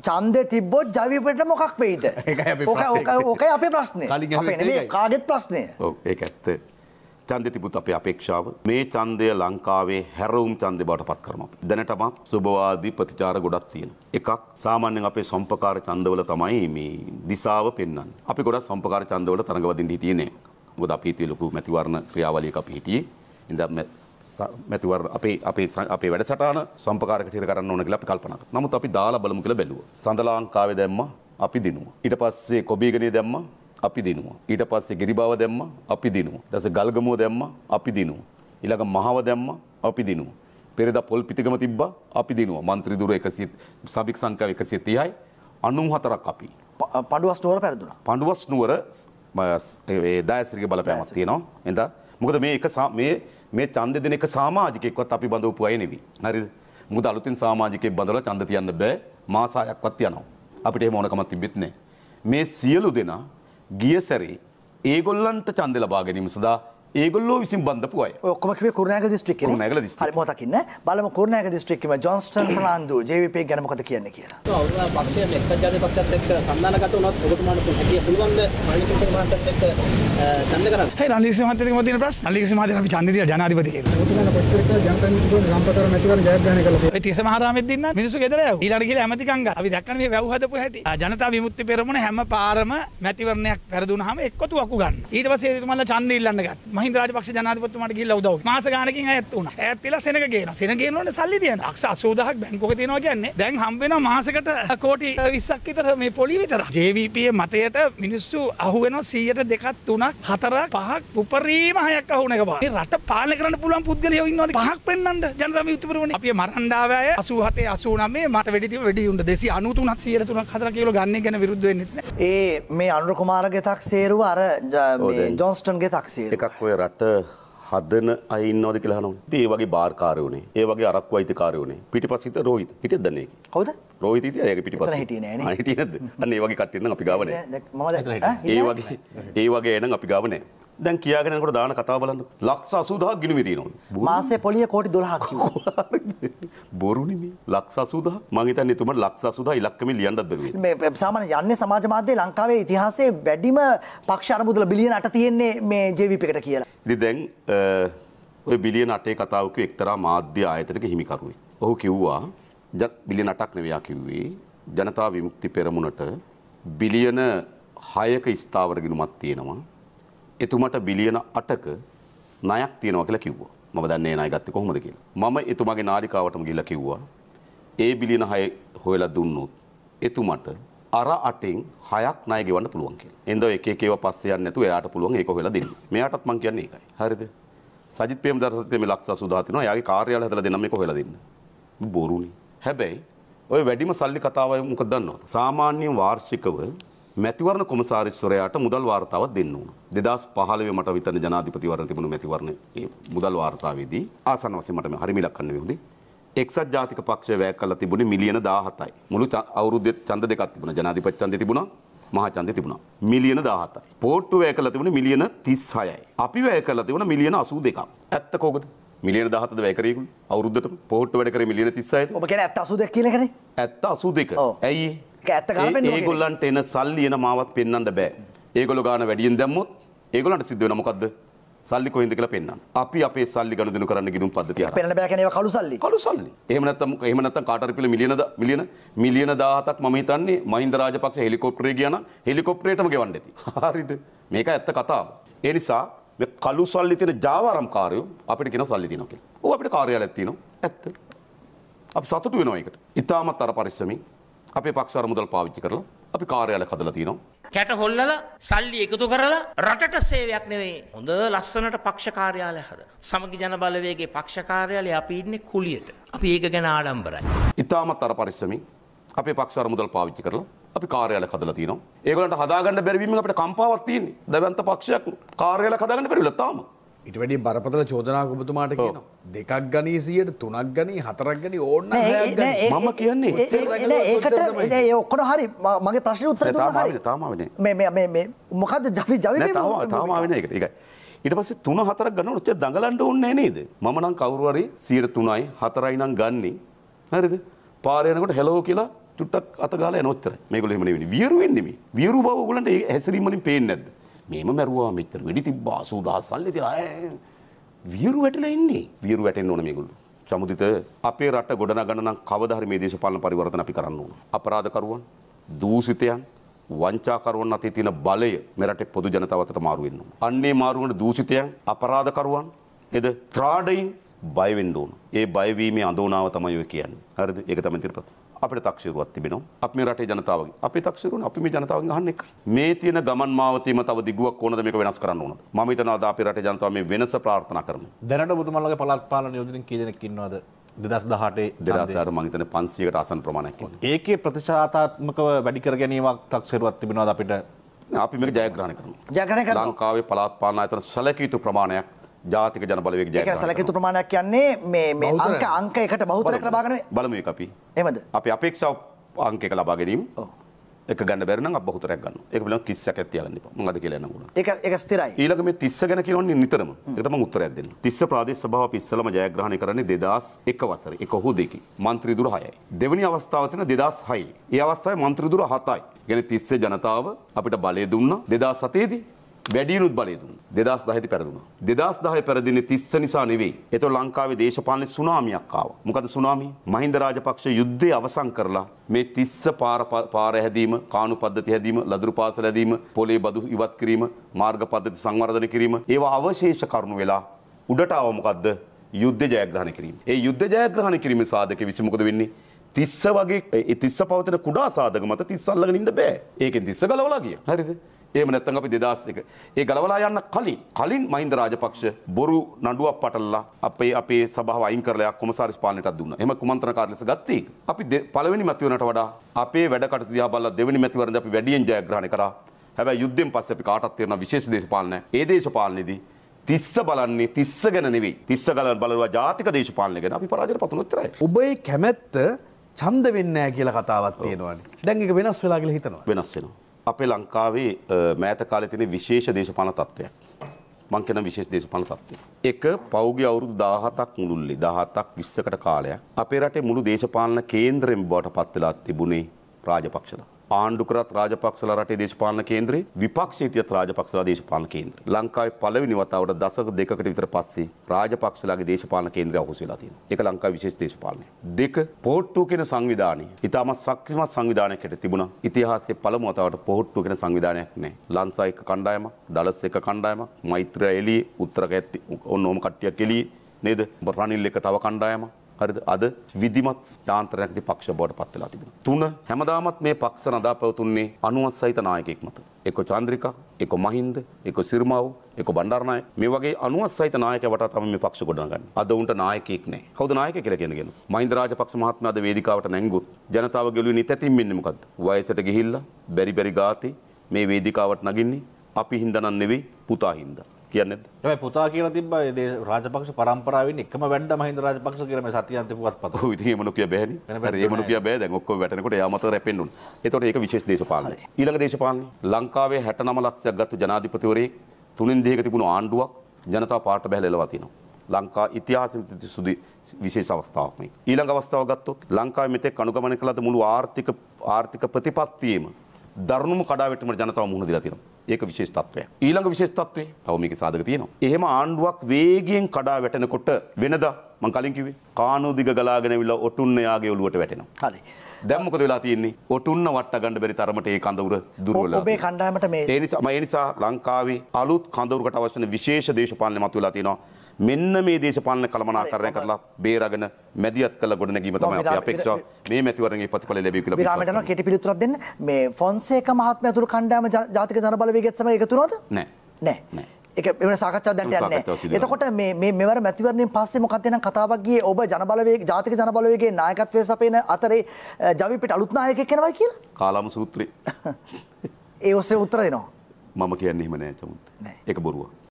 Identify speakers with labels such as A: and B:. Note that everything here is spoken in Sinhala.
A: චන්දය තිබ්බොත් ජවිපට මොකක් වෙයිද ඕකයි අපේ ප්‍රශ්නය කාගෙත් ප්‍රශ්නය
B: ඒ ඇත්ත චන්ද තිබුත් අපේ අපේක්ෂාව මේ චන්දය ලංකාවේ හැරවුම් චන්දය බවට පත් කරම. දැනටමත් සුභවාදී ප්‍රතිචාර ගොඩක් තියෙන. එකක් සාමාන්‍යෙන් අපේ සම්පකාර චන්දවල තමයි මේ දිසාව පෙන්න්න අපි ගොඩ සම්පකාර චන්දවල තරඟවදින් හිටියනේ ගොඩ අපිහිතිය ලොකු මැතිවරණ ක්‍රියාවලියක පිහිටියේ ඉඳම් මැතිවර අපේ අපේ අපේ වැඩසටාන සම්පකාරකට හිර කරන්න ඕන කියලා අපි කල්පනා කරා. නමුත් අපි දාලා බලමු කියලා බැලුවා. සඳ ලංකාවේ දැම්මා අපි දිනුවා. ඊට පස්සේ කොබීගනේ දැම්මා අපි දිනුවා. ඊට පස්සේ ගිරිබාව දැම්මා අපි දිනුවා. ඊට පස්සේ ගල්ගමුව දැම්මා අපි දිනුවා. ඊළඟ මහව දැම්මා අපි දිනුවා. පෙරද පොල් පිටිකම තිබ්බා අපි දිනුවා. മന്ത്രി දුර 100 සභික සංඛ්‍යාව 130යි 94ක් අපි. පඬුවස් නුවර පැරදුනා. පඬුවස් නුවර ඒ දායසිරිගේ බලපෑමක් තියෙනවා. එඳා මොකද මේ එක මේ මේ ඡන්ද දෙන එක සමාජිකෙක්වත් අපි බඳවපු අය නෙවෙයි. හරිද? මොකද අලුතින් සමාජිකයෙක් බඳවලා ඡන්ද තියන්න බෑ. මාසයක්වත් යනවා. අපිට එහෙම ඕනකමක් තිබෙත් නැහැ. මේ සියලු දෙනා ගිය සැරේ ඒගොල්ලන්ට ඡන්ද ලබා ගැනීම සඳහා ඒගොල්ලෝ විසින් බඳපු අය. ඔය ඔක්කොම කිව්වේ කුරුණෑගල දිස්ත්‍රික්කේ. කුරුණෑගල
A: දිස්ත්‍රික්කේ. හරි මොකක් ඉන්න. බලමු කුරුණෑගල දිස්ත්‍රික්කේම ජොන්ස්ටන් ප්‍රනාන්දු JVP ගැන මොකද කියන්නේ කියලා. ඔව් පක්ෂය එක්ක ජාතික පක්ෂත් එක්ක සම්මානගත වුණොත් ඔබතුමාට හැකිය පුළුවන්ද රණිල් මහත්තයත් එක්ක ඡන්ද කරන්න. හේ රණිල් මහත්තයත් එක්ක මම තියෙන ප්‍රශ්න. රණිල් මහත්තයත් අපි ඡන්ද දීලා ජනාධිපති කියලා. ඔබතුමාට කොච්චරද ජනතාව සම්පතර නැති කරන ජයග්‍රහණය කළා. ඒ 30 මහරාමෙත් දින්න මිනිස්සු ගෙදර යව. ඊළඟ ගිහලා ඇමතිකම් ගා. අපි දැක්කන මේ වැව් හදපු හැටි. ජනතා විමුක්ති පෙරමුණ හැම පාරම මැතිවරණයක් වැරදුනහම එක්ක තුවක්කු ගන්න. ඊට පස්සේ එතුමන්ලා ඡන්ද ඉල්ලන්න ගත්තා. මහින්ද රාජපක්ෂ ජනාධිපතිතුමාට ගිහිල්ලා උදව් කළා. මාස ගාණකින් ඈත් වුණා. ඈත් වෙලා සෙනග ගේනවා. සෙනග ගේනකොට සල්ලි දෙනවා. ලක්ෂ 80000ක් බැංකුවක තියෙනවා කියන්නේ දැන් හම්බ වෙනවා මාසෙකට කෝටි 20ක් විතර මේ පොලි විතර. JVP මතයට මිනිස්සු අහු වෙනවා 100ට 2ක් 3ක් 4ක් 5ක් උපරිම 6ක් අහු වෙන එක බා. මේ රට පාලනය කරන්න පුළුවන් පුද්ගලයෝ ඉන්නවද? පහක් පෙන්නන්න ජනතා මේ උතුපරවනේ. අපි මරණ්ඩාව අය 87 89 මට වෙඩි තිබ වෙඩි උණ්ඩ 293ක් 103ක් 4ක් කියලා ගන්න ගැන විරුද්ධ වෙන්නෙත් නෑ. ඒ මේ අනුර කුමාරගේ තක්සේරුව අර
B: ජොන්ස්ටන්ගේ තක්සේරුව. එකක් ඔය අපේ රට හදන අය ඉන්නවද කියලා අහනවා. ඉතින් ඒ වගේ බාර් කාර්යෝනේ. ඒ වගේ අරක්කු අයිතිකාරයෝනේ. පිටිපස්සිත රෝහිත. හිටියද දන්නේ ඒක? කවුද? රෝහිත ඉතින් එයාගේ පිටිපස්ස. හිටියේ නෑනේ. අනේ හිටියේද? අන්න ඒ වගේ කට්ටිය නම් අපි ගාව නෑ. ඒ වගේ ඒ වගේ එනනම් අපි ගාව නෑ. දැන් කියාගෙනකට දාන කතා බලන්න ලක්ෂ අසුදහ ගිනිමි තියෙනවා මාසේ පොලිය කෝටි දොළහක් බොරුනිමි ලක්ෂ අසුද මහිතන් තුම ලක්ෂ අසුද ඉලක්කම ලියන්නත්
A: බැරුව සාමාන්‍ය යන්නේ සමාජ මාධ්‍ය ලංකාවේ ඉතිහාසයේ වැඩිම පක්ෂ අරමුදල බිලියන අට තියෙන්නේ මේ ජේවිපි එකට කියලා
B: ඉතින් දැන් ඔය බිලියන අටේ කතාවක එක්තරා මාධ්‍ය ආයතනක හිමිකරුවෙක් ඔහු කිව්වා බිලියන අටක් නෙවෙයි කිව්වේ ජනතා විමුක්ති පෙරමුණට බිලියන හයක ස්ථාවර ගිණුමක් තියෙනවා එතුමට බිලියන අටක ණයක් තියෙනවා කියලා කිව්වා. මම දන්නේ ණය ගත්තේ කොහොමද කියලා. මම එතුමාගේ නාලිකාවටම ගිහිල්ලා කිව්වා ඒ බිලියන 6 හොයලා දුන්නොත් එතුමට අර අටෙන් හයක් ණය ගෙවන්න පුළුවන් කියලා. එන්දෝ එක එක ඒවා පස්සේ යන්නේ නැතුව එයාට පුළුවන් ඒක හොයලා දෙන්න. මෙයාටත් මම කියන්නේ ඒකයි. හරිද? සජිත් ප්‍රේමදාසත් මේ ලක්ෂ 80 තිනවා. එයාගේ කාර්යාලය හදලා දෙන්න මේක හොයලා දෙන්න. බොරුනේ. හැබැයි ඔය වැඩිම සල්ලි කතාවයි මොකද දන්නවද? සාමාන්‍ය වාර්ෂිකව මැතිවරණ කොමසාරිස්වරයාට මුදල් වාර්තාවක් දෙන්න ඕන. 2015 මට විතර ජනාධිපතිවරණ තිබුණු මැතිවරණ ඒ මුදල් වාර්තාවේදී ආසන්න වශයෙන් මට හරි මිලක් ගන්න වෙන්නේ. එක්සත් ජාතික පක්ෂය වැය කළා තිබුණේ මිලියන 17යි. මුළු අවුරුද්දේ ඡන්ද දෙකක් තිබුණා. ජනාධිපති ඡන්දය තිබුණා, මහා ඡන්දය තිබුණා. මිලියන 17යි. පෝට්ටු වැය කළා තිබුණේ මිලියන 36යි. අපි වැය කළා තිබුණා මිලියන 82ක්. ඇත්ත කෝකද? මිලියන 17ද වැය කරේ අවුරුද්දට පෝට්ටු වැඩ කරේ මිලියන 36යි. ඔබ කියන්නේ ඇත්ත 82 කියලා කියන්නේ? ඇත්ත 82. ඇයි ඒ? ඒගොල්ලන්ට එන සල්ලි එන මාවත් පෙන්න්නට බෑ ඒගොල ගාන වැඩියෙන් දැම්මුත් ඒගොලන්ට සිද්ධ වෙනමොකක්ද සල්ලි කොහෙද කියලා පෙන්වන්න. අපි අපේ සල්ලි ගනුදෙනු කරන්න ගිනුම් පද්ධතිය. පෙන්නන්න
A: බෑ කියන්නේ කළු සල්ලි. කළු සල්ලි.
B: එහෙම නැත්නම් එහෙම නැත්නම් කාට හරි පිළ මිලියන මිලියන මිලියන 17ක් මම හිතන්නේ මහින්ද රාජපක්ෂ හෙලිකොප්ටරේ ගියා නම් හෙලිකොප්ටරේටම ගෙවන්න ඇති. හරිද? මේක ඇත්ත කතාව. ඒ නිසා මේ කළු සල්ලි තියෙන ජාවාරම්කාරයෝ අපිට කියන සල්ලි තියෙනවා කියලා. ඕවා අපිට කාර්යාලයක් තියෙනවා. ඇත්ත. අපි සතුටු වෙනවා ඒකට. ඊටාමත් අර පරිස්සමින් අපේ පක්ෂාර මුදල් පාවිච්චි කරලා අපි කාර්යාල කදලා තියෙනවා කැට හොල්ලලා සල්ලි එකතු කරලා රටට
A: සේවයක් නෙවෙයි හොඳ ලස්සනට පක්ෂ කාර්යාලය හද සමගි ජන බලවේගේ පක්ෂ කාර්යාලය අපි ඉන්නේ කුලියට අපි ඒක ගැන ආඩම්බරයි
B: ඉතාමත් අර පරිස්සමින් අපේ පක්ෂාර මුදල් පාවිච්චි කරලා අපි කාර්යාල කදලා තියෙනවා ඒගොල්ලන්ට හදාගන්න බැරි වීමෙන් අපිට කම්පාවක් තියෙන්නේ දවන්ත පක්ෂයක් කාර්යාල හදාගන්න බැරි වෙලා තාම ඉට වැඩි බරපතල චෝදනාව ඔබතුමාට කියන දෙකක් ගනී සියයට තුනක් ගනී හතරක් ගනි ඕන්න මම කියන්නේ ඒකට ඒ
A: ඔක්කොට හරි මගේ ප්‍රශ්න උත්තර තාමාවන මොකද ජපි ජවි
B: තාමාවෙන එකට එකයි ඉට පස තුන හතරක් ගන්න ොත්තේ දඟලන්ට ඔන්න නේද මම නම් කවරුවරි සීර තුනයි හතරයි නම් ගන්නේ හරිද පාරයනකොට හෙලෝ කියලා චුට්ටක් අතගාල නොත්තර මේකල හෙමනවෙනි වියරුවෙන්නෙම වියරු බව ගලන්ට හැසිරීමලින් පේෙන් නැද මේම මැරුවා මෙච්චර වෙඩි තිබ්බා 80000 සල්ලි තියලා වියරු වැටලා ඉන්නේ වියරු වැටෙන්න ඕන මේගොල්ලෝ සමුදිත අපේ රට ගොඩනගන්න නම් කවදා හරි මේ දේශපාලන පරිවර්තන අපි කරන්න ඕන අපරාධකරුවන් දූෂිතයන් වංචාකරුවන් අතේ තියෙන බලය මෙරටේ පොදු ජනතාව අතට මාරු වෙන්න ඕන අන්නේ මාරු වෙන දූෂිතයන් අපරාධකරුවන් එද ත්‍රාඩයින් බයවෙන්න ඕන ඒ බයවීමේ අඳෝනාව තමයි ඔය කියන්නේ හරිද ඒක තමයි තිරපත අපට තක්ෂිරුවක් තිබෙනවා. අපි මේ රටේ ජනතාවගේ. අපි තක්ෂිරුවන අපි මේ ජනතාවගෙන් අහන්නේ එකයි. මේ තියෙන ගමන් මාවතීම තව දිගුවක් ඕනද මේක වෙනස් කරන්න ඕනද? මම හිතනවා අද අපේ රටේ ජනතාව මේ වෙනස ප්‍රාර්ථනා කරනවා. දැනට ඔබතුමාලගේ පළාත් පාලන යෝජනෙන් කී දෙනෙක් ඉන්නවද? 2018 2018 මම හිතන්නේ 500කට ආසන්න ප්‍රමාණයක් ඉන්නවා. ඒකේ ප්‍රතිශතාත්මකව වැඩි කර ගැනීමක් තක්ෂිරුවක් තිබෙනවද අපිට? අපි මේක ජයග්‍රහණය කරනවා. ජයග්‍රහණය කරනවා. ලංකාවේ පළාත් පාලන ආයතන සැලකිය යුතු ප්‍රමාණයක් ජාතික ජන බලවේග ජය සැලකිතු
A: ප්‍රමාණයක් කියන්නේ මේ මේ අංක අංක එකට බහුතරයක් ලබා ගන්න
B: බලමු ඒක අපි එහෙමද අපි අපේක්ෂාව අංක එක ලබා ගැනීම ඔව් එක ගන්න බැරි නම් අප බහුතරයක් ගන්නවා ඒක බලන්න 30ක් ඇත් තියාගන්න එපා මම අද කියලා යනවා ඒක ඒක ස්ථිරයි ඊළඟ මේ 30 ගැන කියනෝන්නේ නිතරම ඒකට මම උත්තරයක් දෙන්න 30 ප්‍රාදේශ සභාව අපි ඉස්සලම ජයග්‍රහණය කරන්නේ 2001 වසරේ එක හුදෙකි മന്ത്രി දුර 6යි දෙවෙනි අවස්ථාව තියෙන 2006යි ඒ අවස්ථාවේ മന്ത്രി දුර 7යි කියන්නේ 30 ජනතාව අපිට බලය දුන්නා 2007 දී වැඩියනුත් බලය දුන්න. 2010 පෙරදුනා. 2010 පෙරදිනේ 30 නිසා නෙවෙයි. ඒතකොට ලංකාවේ දේශපාලන සුනාමියක් ආවා. මොකද සුනාමිය? මහින්ද රාජපක්ෂ යුද්ධය අවසන් කරලා මේ 30 පාර පාර හැදීම, කානු පද්ධති හැදීම, ලදරු පාසල හැදීම, පොලේ බදු ඉවත් කිරීම, මාර්ග පද්ධති සංවර්ධනය කිරීම, ඒවා අවශේෂ කරුණු වෙලා උඩට ආව මොකද්ද? යුද්ධ ජයග්‍රහණය කිරීම. ඒ යුද්ධ ජයග්‍රහණය කිරීමේ සාධක විසි මොකද වෙන්නේ? තිස්ස වගේ තිස්ස පවතන කුඩා සාධක මත තිස්සල්ලගෙන ඉන්න බෑ. ඒකෙන් තිස්ස ගලවලා ගියා. හරිද? එහෙම නැත්නම් අපි 2001 ඒ ගලවලා යන්න කලින් කලින් මහින්ද රාජපක්ෂ බොරු නඩුවක් පටලලා අපේ අපේ සභාව අයින් කරලා කොමසාරිස් පාලනයටත් දුන්නා. එහෙම කුමන්ත්‍රණකාරී ලෙස ගත්තේ. අපි පළවෙනි මැතිවරණයට වඩා අපේ වැඩ කටයුතු දිහා බලලා දෙවෙනි මැතිවරණදී අපි වැඩියෙන් ජයග්‍රහණය කරා. හැබැයි යුද්ධයෙන් පස්සේ අපි කාටත් තේරෙන විශේෂ දේශපාලනය. ඒ දේශපාලනයේදී තිස්ස බලන්නේ තිස්ස ගැන නෙවෙයි. තිස්ස ගලන් බලනවා ජාතික දේශපාලනය ගැන අපි පරාජයට පතුනොත් විතරයි. ඔබේ කැමැත්ත ඡන්ද වෙන්නේ නැහැ කියලා කතාවක් තියෙනවානේ. දැන් ඒක වෙනස් වෙලා කියලා හිතනවා. වෙනස් වෙනවා. අපේ ලංකාවේ මෑත කාලේ තියෙන විශේෂ දේශපාලන තත්ත්වයක්. මං කියන විශේෂ දේශපාලන තත්ත්වය. එක පෞගේ අවුරුදු 17ක් මුළුල්ලේ 17ක් 20කට කාලයක් අපේ රටේ මුළු දේශපාලන කේන්දරෙම බවට පත් වෙලා තිබුණේ රාජපක්ෂලා. ආණ්ඩු කරත් රාජපක්ෂලා රටේ දේශපාලන කේන්ද්‍රේ විපක්ෂයේ හිටියත් රාජපක්ෂලා දේශපාලන කේන්ද්‍රේ. ලංකාවේ පළවෙනි වතාවට දශක දෙකකට විතර පස්සේ රාජපක්ෂලාගේ දේශපාලන කේන්ද්‍රය අහුස් වෙලා තියෙනවා. ඒක ලංකාවේ විශේෂ දේශපාලනය. දෙක පොහොට්ටුව කියන සංවිධානය. ඊටමත් ශක්තිමත් සංවිධානයක් හිට තිබුණා. ඉතිහාසයේ පළමු වතාවට පොහොට්ටුව කියන සංවිධානයක් නැහැ. ලංසා එක කණ්ඩායමක්, ඩලස් එක කණ්ඩායමක්, මෛත්‍රිය එළියේ, උත්තර කැත්තේ ඔන්න ඔහොම කට්ටියක් එළියේ නේද? රනිල් එක තව කණ්ඩායමක්. හරිද අද විධිමත් යාන්ත්‍රණයකට පක්ෂ බවට පත් වෙලා තිබෙනවා. තුන හැමදාමත් මේ පක්ෂ නදා පැවතුන්නේ අනුවත් සහිත නායකයෙක් මත. එක චන්ද්‍රිකා, එක මහින්ද, එක සිරිමාව්, එක බණ්ඩාරනායක මේ වගේ අනුවත් සහිත නායකයෝ වටා තමයි මේ පක්ෂ ගොඩනගන්නේ. අද උන්ට නායකයෙක් නැහැ. කවුද නායකය කියලා කියනගෙන? මහින්ද රාජපක්ෂ මහත්මයා අද වේදිකාවට නැංගුත් ජනතාව ගෙලුවේ නිතැතින් මෙන්නේ මොකද්ද? වයසට ගිහිල්ලා බැරි බැරි ගාතේ මේ වේදිකාවට නගින්නේ අපි හින්දානම් නෙවෙයි පුතා හින්දා. කියන්නේද? හැබැයි පුතා කියලා තිබ්බා ඒ රාජපක්ෂ පරම්පරාවෙන් එකම වැඩ මහින්ද රාජපක්ෂ කියලා මේ සතියන්ත පුවත්පත. ඔව් ඉතින් එහෙමනු කිය බෑනේ. හරි එහෙමනු කිය බෑ දැන් ඔක්කොම වැටෙනකොට එයා මත රැපෙන්නුන. ඒතකොට ඒක විශේෂ දේශපාලනය. ඊළඟ දේශපාලනය ලංකාවේ 69 ලක්ෂයක් ගත්තු ජනාධිපතිවරයෙක් තුනෙන් දෙකක තිබුණු ආණ්ඩුවක් ජනතා පාට බැහැලෙලා තිනවා. ලංකා ඉතිහාසින් සුදු විශේෂ අවස්ථාවක් මේ. ඊළඟ අවස්ථාව ගත්තොත් ලංකාවේ මෙතෙක් අනුගමනය කළ මුළු ආර්ථික ආර්ථික ප්‍රතිපත්තියේම දරුණුම කඩාවැටීමට ජනතාව මුහුණ දීලා තියෙනවා. ඒක විශේෂ තත්ත්වයක්. ඊළඟ විශේෂ තත්ත්වේ තව මේකේ සාධක තියෙනවා. එහෙම ආණ්ඩුවක් වේගයෙන් කඩා වැටෙනකොට වෙනදා මං කලින් කිව්වේ කානෝ දිග ගලාගෙන ඇවිල්ලා ඔටුන්න යාගේ ඔලුවට වැටෙනවා. හරි. දැන් මොකද වෙලා තියෙන්නේ? ඔටුන්න වට ගන්න බැරි තරමට ඒ කඳවුර දුර්වල. ඔබේ
A: කණ්ඩායමට මේ
B: ඒ නිසා ඒ නිසා ලංකාවේ අලුත් කඳවුරකට අවශ්‍ය වෙන විශේෂ දේශපාලන මතුවලා තියෙනවා. මෙන්න මේ දේශපාලන කළමනාකරණය කරලා බේරගෙන මැදිහත් කළ ගොඩනැගීම තමයි අපේ අපේක්ෂාව. මේ මැතිවරණයේ ප්‍රතිඵල ලැබෙයි කියලා විශ්වාස කරනවා.
A: කෙටි පිළිතුරක් දෙන්න. මේ ෆොන්සේක මහත්මයා තුරු කණ්ඩායම ජාතික ජන බලවේගයත් සමග එකතු වුණාද? නැහැ. නැහැ. එක වෙන සාකච්ඡාවක් දැන් යන්නේ. එතකොට මේ මේ මෙවර මැතිවරණයෙන් පස්සේ මොකක්ද එනම් කතාවක් ගියේ ඔබ ජනබලවේග ජාතික ජනබලවේගයේ නායකත්වයේ සපයන අතරේ ජවිපිට අලුත් නායකයෙක් වෙනවා කියලා?
B: කාලාම සූත්‍රය.
A: ඒ ඔස්සේ උත්තර දෙනවා.
B: මම කියන්නේ එහෙම නෑ චමුත්. ඒක බොරුවක්.